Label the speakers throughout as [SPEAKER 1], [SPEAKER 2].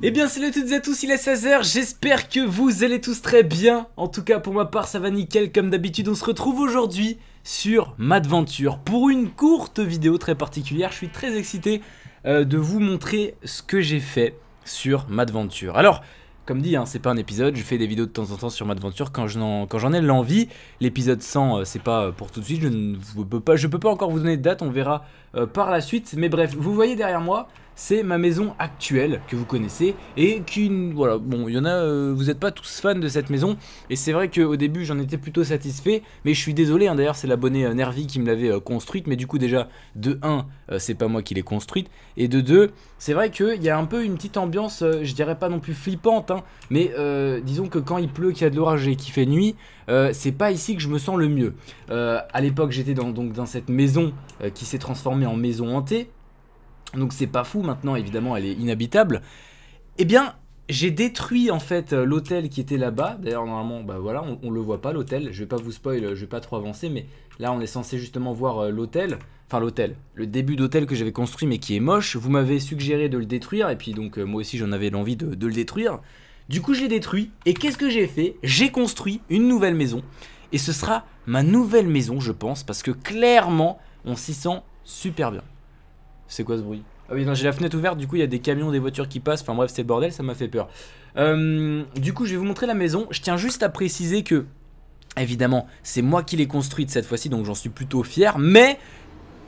[SPEAKER 1] Eh bien salut à toutes et à tous, il est 16h, j'espère que vous allez tous très bien. En tout cas pour ma part ça va nickel comme d'habitude, on se retrouve aujourd'hui sur Madventure pour une courte vidéo très particulière. Je suis très excité euh, de vous montrer ce que j'ai fait sur Madventure. Alors, comme dit, hein, c'est pas un épisode, je fais des vidéos de temps en temps sur Madventure quand j'en ai l'envie. L'épisode 100, euh, c'est pas euh, pour tout de suite, je ne peux pas, je peux pas encore vous donner de date, on verra par la suite. Mais bref, vous voyez derrière moi, c'est ma maison actuelle que vous connaissez et qui, voilà, bon, il y en a, euh, vous n'êtes pas tous fans de cette maison et c'est vrai qu'au début j'en étais plutôt satisfait, mais je suis désolé, hein, d'ailleurs c'est l'abonné euh, Nervi qui me l'avait euh, construite, mais du coup déjà de 1, c'est pas moi qui l'ai construite, et de 2, c'est vrai qu'il y a un peu une petite ambiance, je dirais pas non plus flippante, hein, mais disons que quand il pleut, qu'il y a de l'orage et qu'il fait nuit, c'est pas ici que je me sens le mieux. à l'époque j'étais donc dans cette maison qui s'est transformée en maison hantée, donc c'est pas fou maintenant, évidemment elle est inhabitable. Eh bien, j'ai détruit en fait euh, l'hôtel qui était là-bas. D'ailleurs, normalement, bah voilà, on, ne le voit pas l'hôtel. Je vais pas vous spoil, euh, je vais pas trop avancer, mais là on est censé justement voir euh, l'hôtel. Enfin, l'hôtel, le début d'hôtel que j'avais construit mais qui est moche. Vous m'avez suggéré de le détruire, et puis donc moi aussi j'en avais l'envie de, de le détruire. Du coup, je l'ai détruit, et qu'est-ce que j'ai fait J'ai construit une nouvelle maison, et ce sera ma nouvelle maison, je pense, parce que clairement, on s'y sent super bien. C'est quoi ce bruit Ah oui, non, j'ai la fenêtre ouverte, du coup, il y a des camions, des voitures qui passent. Enfin bref, c'est le bordel, ça m'a fait peur. Euh, du coup, je vais vous montrer la maison. Je tiens juste à préciser que, évidemment, c'est moi qui l'ai construite cette fois-ci, donc j'en suis plutôt fier. Mais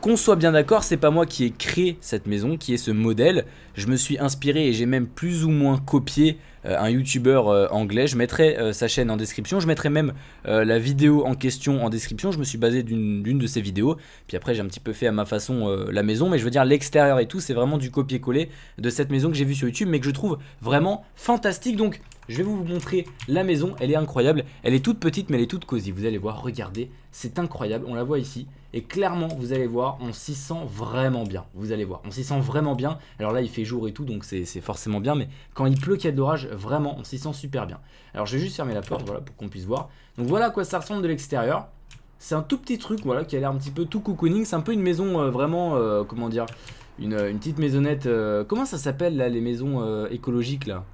[SPEAKER 1] qu'on soit bien d'accord, c'est pas moi qui ai créé cette maison, qui est ce modèle. Je me suis inspiré et j'ai même plus ou moins copié euh, un youtubeur euh, anglais. Je mettrai euh, sa chaîne en description. Je mettrai même la vidéo en question en description. Je me suis basé d'une de ses vidéos. Puis après, j'ai un petit peu fait à ma façon la maison. Mais je veux dire, l'extérieur et tout, c'est vraiment du copier-coller de cette maison que j'ai vue sur YouTube, mais que je trouve vraiment fantastique. Donc, je vais vous montrer la maison, elle est incroyable. Elle est toute petite mais elle est toute cosy. Vous allez voir, regardez, c'est incroyable. On la voit ici. Et clairement, vous allez voir, on s'y sent vraiment bien. Vous allez voir, on s'y sent vraiment bien. Alors là, il fait jour et tout, donc c'est forcément bien. Mais quand il pleut, qu'il y a de l'orage, vraiment, on s'y sent super bien. Alors je vais juste fermer la porte, voilà, pour qu'on puisse voir. Donc voilà à quoi ça ressemble de l'extérieur. C'est un tout petit truc, voilà, qui a l'air un petit peu tout cocooning. C'est un peu une maison euh, vraiment, euh, comment dire, une, une, petite maisonnette. Euh, comment ça s'appelle là, les maisons écologiques là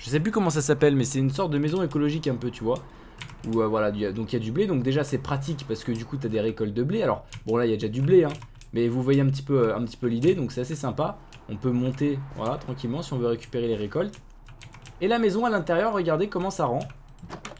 [SPEAKER 1] je sais plus comment ça s'appelle, mais c'est une sorte de maison écologique un peu, tu vois. Où, euh, voilà, donc il y a du blé, donc déjà c'est pratique parce que du coup tu as des récoltes de blé. Alors bon là il y a déjà du blé, hein, mais vous voyez un petit peu, euh, un petit peu l'idée, donc c'est assez sympa. On peut monter, voilà, tranquillement si on veut récupérer les récoltes. Et la maison à l'intérieur, regardez comment ça rend.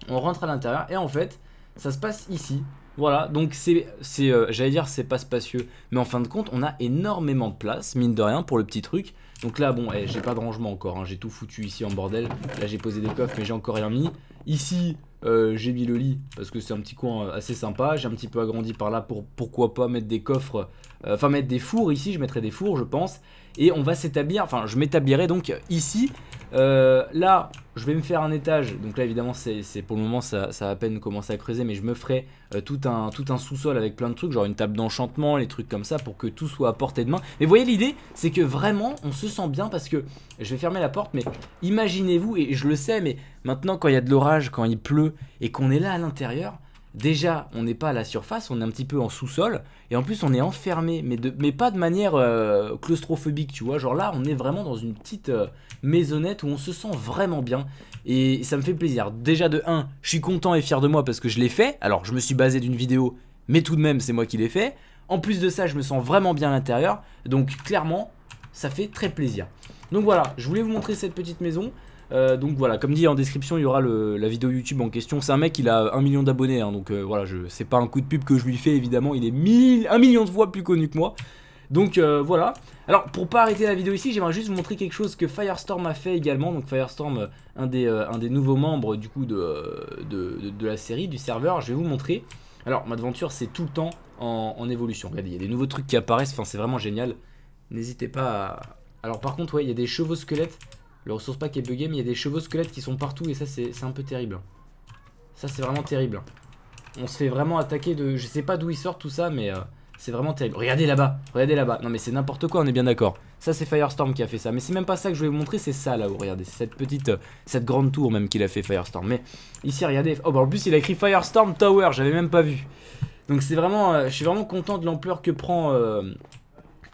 [SPEAKER 1] On rentre à l'intérieur et en fait ça se passe ici. Voilà, donc c'est, c'est euh, j'allais dire, c'est pas spacieux. Mais en fin de compte, on a énormément de place, mine de rien, pour le petit truc. Donc là, bon, eh, j'ai pas de rangement encore, hein. j'ai tout foutu ici en bordel. Là, j'ai posé des coffres, mais j'ai encore rien mis. Ici, euh, j'ai mis le lit parce que c'est un petit coin assez sympa. J'ai un petit peu agrandi par là pour pourquoi pas mettre des coffres, euh, enfin mettre des fours ici. Je mettrai des fours, je pense. Et on va s'établir, enfin je m'établirai donc ici. Euh, là, je vais me faire un étage. Donc là, évidemment, c'est pour le moment, ça, a à peine commencé à creuser, mais je me ferai tout un, tout un sous-sol avec plein de trucs, genre une table d'enchantement, les trucs comme ça, pour que tout soit à portée de main. Mais vous voyez, l'idée, c'est que vraiment, on se sent bien parce que je vais fermer la porte, mais imaginez-vous, et je le sais, mais maintenant, quand il y a de l'orage, quand il pleut, et qu'on est là à l'intérieur, déjà on n'est pas à la surface, on est un petit peu en sous-sol et en plus on est enfermé, mais, pas de manière euh, claustrophobique, tu vois. Genre là on est vraiment dans une petite euh, maisonnette où on se sent vraiment bien et ça me fait plaisir. Déjà de 1, je suis content et fier de moi parce que je l'ai fait. Alors je me suis basé d'une vidéo, mais tout de même c'est moi qui l'ai fait. En plus de ça, je me sens vraiment bien à l'intérieur, donc clairement ça fait très plaisir. Donc voilà, je voulais vous montrer cette petite maison. Euh, donc voilà, comme dit en description, il y aura la vidéo YouTube en question. C'est un mec, il a un million d'abonnés, hein, donc euh, voilà, c'est pas un coup de pub que je lui fais, évidemment, il est mille, un million de fois plus connu que moi. Donc euh, voilà. Alors pour pas arrêter la vidéo ici, j'aimerais juste vous montrer quelque chose que Firestorm a fait également. Donc Firestorm, un des, nouveaux membres du coup de, la série, du serveur, je vais vous montrer. Alors Madventure c'est tout le temps en, en évolution. Regardez, il y a des nouveaux trucs qui apparaissent, enfin c'est vraiment génial. N'hésitez pas à... Alors par contre, ouais, il y a des chevaux squelettes. Le ressource pack est bugué, mais il y a des chevaux squelettes qui sont partout et ça c'est un peu terrible. Ça c'est vraiment terrible. On se fait vraiment attaquer de... Je sais pas d'où il sort tout ça, mais euh, c'est vraiment terrible. Regardez là-bas, regardez là-bas. Non mais c'est n'importe quoi, on est bien d'accord. Ça c'est Firestorm qui a fait ça. Mais c'est même pas ça que je voulais vous montrer, c'est ça là-haut, regardez. C'est cette petite, euh, cette grande tour même qu'il a fait Firestorm. Mais ici, regardez. Oh bah en plus il a écrit Firestorm Tower, j'avais même pas vu. Donc c'est vraiment, euh, je suis vraiment content de l'ampleur que prend,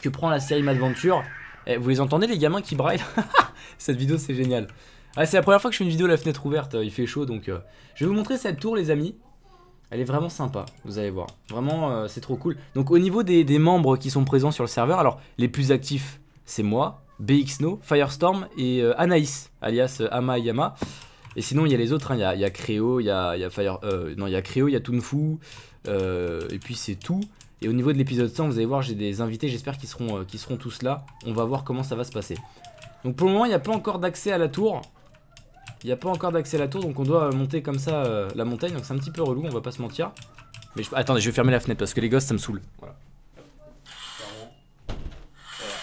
[SPEAKER 1] que prend la série Madventure. Eh, vous les entendez les gamins qui braillent cette vidéo c'est génial. Ah, c'est la première fois que je fais une vidéo à la fenêtre ouverte, euh, il fait chaud donc... Euh, je vais vous montrer cette tour les amis. Elle est vraiment sympa, vous allez voir. Vraiment, euh, c'est trop cool. Donc au niveau des, membres qui sont présents sur le serveur, alors les plus actifs, c'est moi, BXNO, Firestorm et Anaïs, alias amayama Et sinon, il y a les autres, hein. il y, a Créo, il y a, Fire... non, il y a Créo, il y a Tunfu, et puis c'est tout. Et au niveau de l'épisode 100, vous allez voir, j'ai des invités, j'espère qu'ils seront, seront tous là. On va voir comment ça va se passer. Donc pour le moment, il n'y a pas encore d'accès à la tour. Il n'y a pas encore d'accès à la tour, donc on doit monter comme ça euh, la montagne. Donc c'est un petit peu relou, on va pas se mentir. Mais je... attendez, je vais fermer la fenêtre parce que les gosses, ça me saoule. Voilà.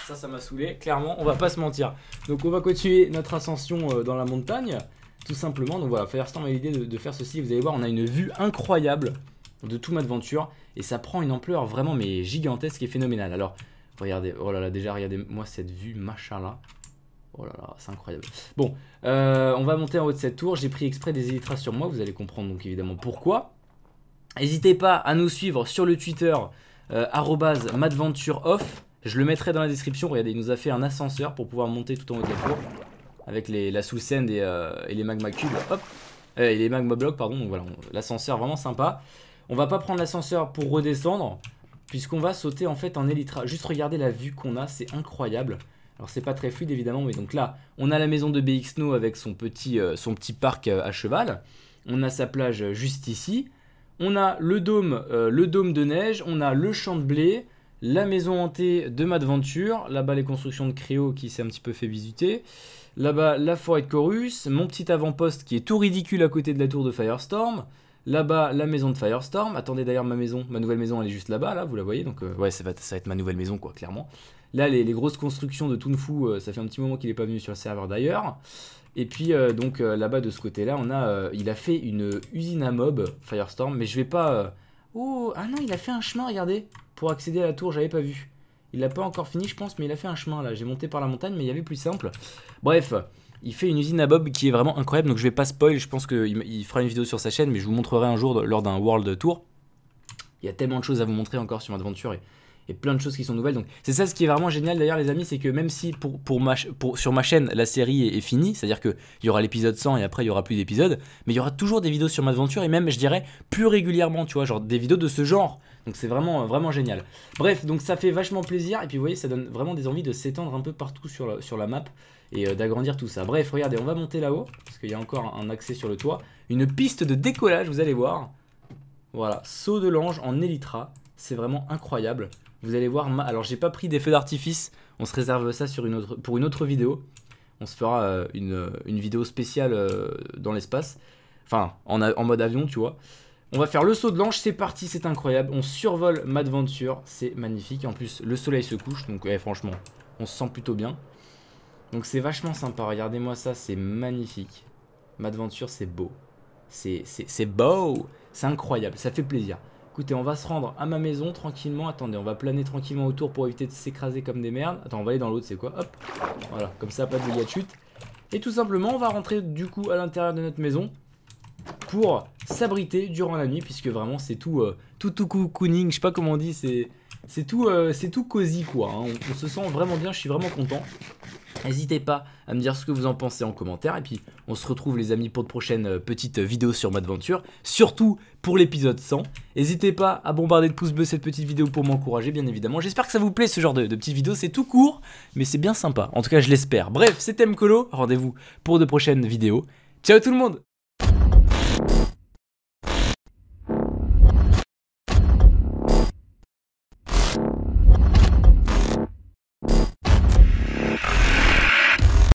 [SPEAKER 1] ça, ça m'a saoulé. Clairement, on va pas se mentir. Donc on va continuer notre ascension euh, dans la montagne, tout simplement. Donc voilà, Firestorm a l'idée de, faire ceci. Vous allez voir, on a une vue incroyable de tout aventure et ça prend une ampleur vraiment mais gigantesque et phénoménale. Alors regardez, oh là là, déjà regardez-moi cette vue, machin là. Oh là là, c'est incroyable. Bon, euh, on va monter en haut de cette tour. J'ai pris exprès des élytras sur moi. Vous allez comprendre donc évidemment pourquoi. N'hésitez pas à nous suivre sur le Twitter euh, @madventureoff. Je le mettrai dans la description. Regardez, il nous a fait un ascenseur pour pouvoir monter tout en haut de la tour avec les, la sous euh, et, les magma cubes. Hop, et les magma blocs, pardon. Donc voilà, l'ascenseur vraiment sympa. On va pas prendre l'ascenseur pour redescendre puisqu'on va sauter en fait en Elytra. Juste regardez la vue qu'on a, c'est incroyable. Alors c'est pas très fluide évidemment, mais donc là, on a la maison de Snow avec son petit, euh, son petit parc euh, à cheval. On a sa plage euh, juste ici. On a le dôme, le dôme de neige. On a le champ de blé. La maison hantée de Madventure. Là-bas, les constructions de Créo qui s'est un petit peu fait visiter. Là-bas, la forêt de Chorus. Mon petit avant-poste qui est tout ridicule à côté de la tour de Firestorm. Là-bas, la maison de Firestorm. Attendez d'ailleurs ma maison, ma nouvelle maison, elle est juste là-bas, là, vous la voyez. Donc euh, ouais, ça va, ça être ma nouvelle maison, quoi, clairement. Là, les, grosses constructions de Toonfu, euh, ça fait un petit moment qu'il n'est pas venu sur le serveur d'ailleurs. Et puis euh, donc là-bas de ce côté-là, on a, il a fait une usine à mob Firestorm, mais je vais pas. Oh ah non, il a fait un chemin, regardez, pour accéder à la tour, j'avais pas vu. Il l'a pas encore fini, je pense, mais il a fait un chemin là. J'ai monté par la montagne, mais il y avait plus simple. Bref, il fait une usine à Bob qui est vraiment incroyable, donc je vais pas spoil, je pense qu'il fera une vidéo sur sa chaîne, mais je vous montrerai un jour lors d'un World Tour. Il y a tellement de choses à vous montrer encore sur Adventure et, et plein de choses qui sont nouvelles. Donc c'est ça ce qui est vraiment génial d'ailleurs les amis, c'est que même si pour, pour ma, sur ma chaîne la série est, finie, c'est-à-dire qu'il y aura l'épisode 100 et après il y aura plus d'épisodes, mais il y aura toujours des vidéos sur ma aventure et même je dirais plus régulièrement, tu vois, genre des vidéos de ce genre. Donc c'est vraiment, euh, vraiment génial. Bref, donc ça fait vachement plaisir et puis vous voyez ça donne vraiment des envies de s'étendre un peu partout sur sur la map et euh, d'agrandir tout ça. Bref, regardez, on va monter là-haut, parce qu'il y a encore un accès sur le toit. Une piste de décollage, vous allez voir. Voilà, saut de l'ange en élytra. c'est vraiment incroyable. Vous allez voir, alors j'ai pas pris des feux d'artifice, on se réserve ça sur pour une autre vidéo. On se fera euh, une, vidéo spéciale euh, dans l'espace, enfin en, en, mode avion, tu vois. On va faire le saut de l'ange, c'est parti, c'est incroyable. On survole Madventure, c'est magnifique. En plus, le soleil se couche, donc eh, franchement, on se sent plutôt bien. Donc c'est vachement sympa, regardez-moi ça, c'est magnifique. Madventure, c'est beau. C'est beau C'est incroyable, ça fait plaisir. Écoutez, on va se rendre à ma maison tranquillement. Attendez, on va planer tranquillement autour pour éviter de s'écraser comme des merdes. Attends, on va aller dans l'autre, c'est quoi Hop Voilà, comme ça, pas de dégâts de chute. Et tout simplement, on va rentrer du coup à l'intérieur de notre maison pour s'abriter durant la nuit, puisque vraiment c'est tout, euh, tout tout cocooning, je sais pas comment on dit, c'est tout, euh, c'est tout cosy quoi. Hein. On, on, se sent vraiment bien, je suis vraiment content. N'hésitez pas à me dire ce que vous en pensez en commentaire. Et puis, on se retrouve, les amis, pour de prochaines euh, petites euh, vidéos sur Madventure. Surtout pour l'épisode 100. N'hésitez pas à bombarder de pouces bleus cette petite vidéo pour m'encourager, bien évidemment. J'espère que ça vous plaît, ce genre de, de petites vidéos. C'est tout court, mais c'est bien sympa. En tout cas, je l'espère. Bref, c'était Mkolo. Rendez-vous pour de prochaines vidéos. Ciao tout le monde